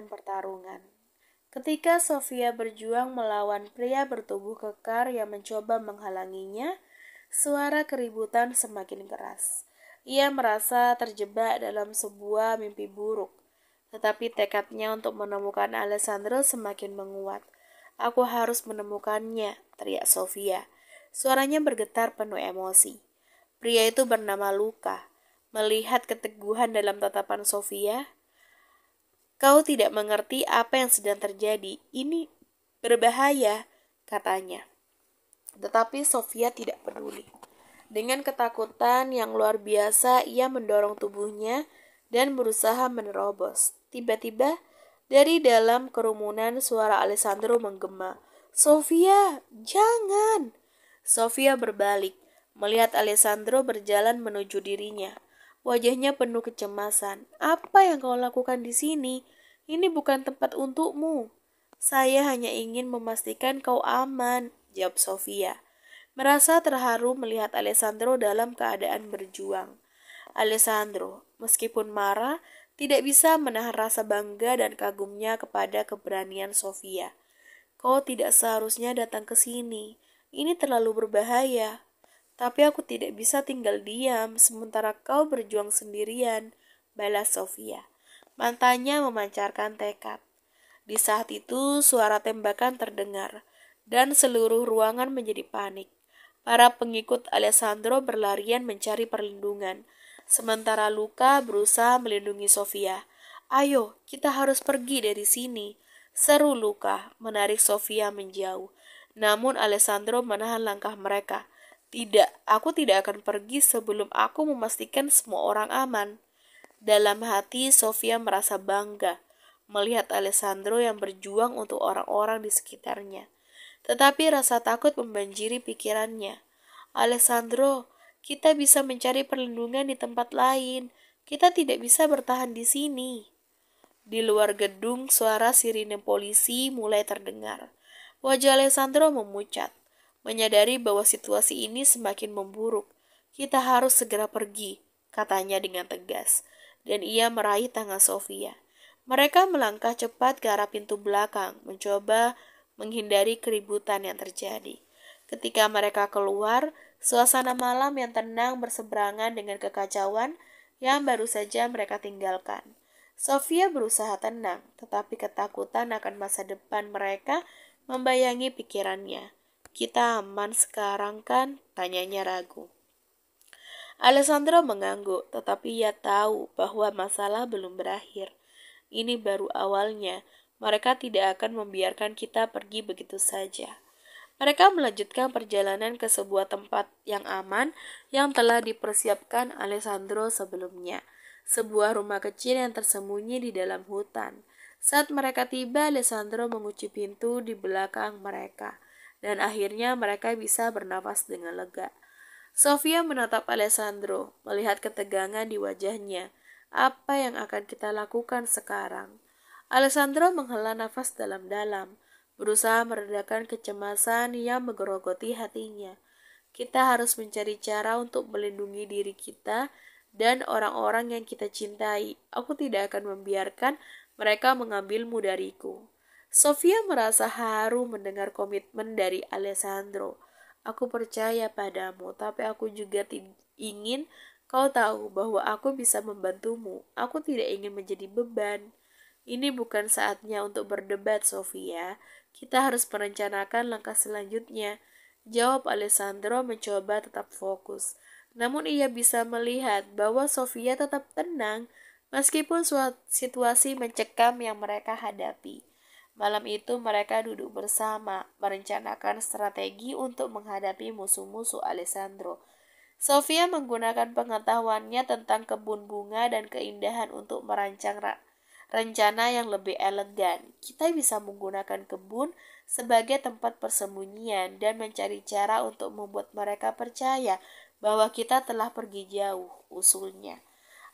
dan pertarungan. Ketika Sofia berjuang melawan pria bertubuh kekar yang mencoba menghalanginya, suara keributan semakin keras. Ia merasa terjebak dalam sebuah mimpi buruk, tetapi tekadnya untuk menemukan Alessandro semakin menguat. Aku harus menemukannya, teriak Sofia. Suaranya bergetar penuh emosi. Pria itu bernama Luka. Melihat keteguhan dalam tatapan Sofia, Kau tidak mengerti apa yang sedang terjadi. Ini berbahaya, katanya. Tetapi Sofia tidak peduli. Dengan ketakutan yang luar biasa, ia mendorong tubuhnya dan berusaha menerobos. Tiba-tiba, dari dalam kerumunan suara Alessandro menggema. Sofia, jangan! Sofia berbalik, melihat Alessandro berjalan menuju dirinya. Wajahnya penuh kecemasan. Apa yang kau lakukan di sini? Ini bukan tempat untukmu. Saya hanya ingin memastikan kau aman, jawab Sofia. Merasa terharu melihat Alessandro dalam keadaan berjuang. Alessandro, meskipun marah, tidak bisa menahan rasa bangga dan kagumnya kepada keberanian Sofia. Kau tidak seharusnya datang ke sini. Ini terlalu berbahaya. Tapi aku tidak bisa tinggal diam sementara kau berjuang sendirian, balas Sofia. Mantannya memancarkan tekad. Di saat itu suara tembakan terdengar dan seluruh ruangan menjadi panik. Para pengikut Alessandro berlarian mencari perlindungan, sementara Luka berusaha melindungi Sofia. Ayo, kita harus pergi dari sini. Seru Luka menarik Sofia menjauh. Namun Alessandro menahan langkah mereka. Tidak, aku tidak akan pergi sebelum aku memastikan semua orang aman. Dalam hati, Sofia merasa bangga melihat Alessandro yang berjuang untuk orang-orang di sekitarnya. Tetapi rasa takut membanjiri pikirannya. Alessandro, kita bisa mencari perlindungan di tempat lain. Kita tidak bisa bertahan di sini. Di luar gedung, suara sirine polisi mulai terdengar. Wajah Alessandro memucat menyadari bahwa situasi ini semakin memburuk. Kita harus segera pergi, katanya dengan tegas. Dan ia meraih tangan Sofia. Mereka melangkah cepat ke arah pintu belakang, mencoba menghindari keributan yang terjadi. Ketika mereka keluar, suasana malam yang tenang berseberangan dengan kekacauan yang baru saja mereka tinggalkan. Sofia berusaha tenang, tetapi ketakutan akan masa depan mereka membayangi pikirannya. Kita aman sekarang kan? Tanyanya ragu. Alessandro mengangguk, tetapi ia tahu bahwa masalah belum berakhir. Ini baru awalnya. Mereka tidak akan membiarkan kita pergi begitu saja. Mereka melanjutkan perjalanan ke sebuah tempat yang aman yang telah dipersiapkan Alessandro sebelumnya. Sebuah rumah kecil yang tersembunyi di dalam hutan. Saat mereka tiba, Alessandro mengunci pintu di belakang mereka dan akhirnya mereka bisa bernapas dengan lega. Sofia menatap Alessandro, melihat ketegangan di wajahnya. Apa yang akan kita lakukan sekarang? Alessandro menghela nafas dalam-dalam, berusaha meredakan kecemasan yang menggerogoti hatinya. Kita harus mencari cara untuk melindungi diri kita dan orang-orang yang kita cintai. Aku tidak akan membiarkan mereka mengambilmu dariku. Sofia merasa haru mendengar komitmen dari Alessandro. Aku percaya padamu, tapi aku juga ingin kau tahu bahwa aku bisa membantumu. Aku tidak ingin menjadi beban. Ini bukan saatnya untuk berdebat, Sofia. Kita harus merencanakan langkah selanjutnya. Jawab Alessandro mencoba tetap fokus. Namun ia bisa melihat bahwa Sofia tetap tenang meskipun situasi mencekam yang mereka hadapi. Malam itu mereka duduk bersama, merencanakan strategi untuk menghadapi musuh-musuh Alessandro. Sofia menggunakan pengetahuannya tentang kebun bunga dan keindahan untuk merancang rencana yang lebih elegan. Kita bisa menggunakan kebun sebagai tempat persembunyian dan mencari cara untuk membuat mereka percaya bahwa kita telah pergi jauh, usulnya.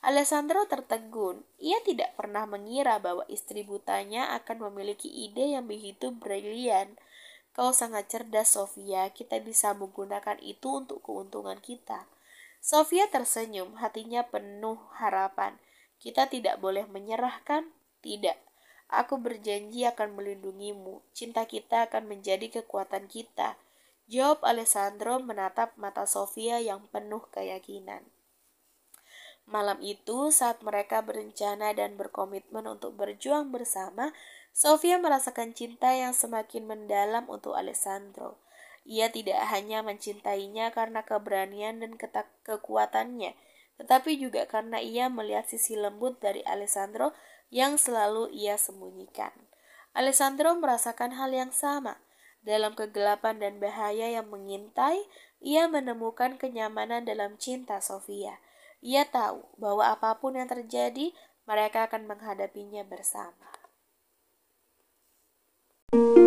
Alessandro tertegun. Ia tidak pernah mengira bahwa istri butanya akan memiliki ide yang begitu brilian. Kau sangat cerdas, Sofia. Kita bisa menggunakan itu untuk keuntungan kita. Sofia tersenyum, hatinya penuh harapan. Kita tidak boleh menyerahkan? Tidak. Aku berjanji akan melindungimu. Cinta kita akan menjadi kekuatan kita. Jawab Alessandro menatap mata Sofia yang penuh keyakinan. Malam itu, saat mereka berencana dan berkomitmen untuk berjuang bersama, Sofia merasakan cinta yang semakin mendalam untuk Alessandro. Ia tidak hanya mencintainya karena keberanian dan kekuatannya, tetapi juga karena ia melihat sisi lembut dari Alessandro yang selalu ia sembunyikan. Alessandro merasakan hal yang sama. Dalam kegelapan dan bahaya yang mengintai, ia menemukan kenyamanan dalam cinta Sofia. Ia tahu bahwa apapun yang terjadi, mereka akan menghadapinya bersama. thank you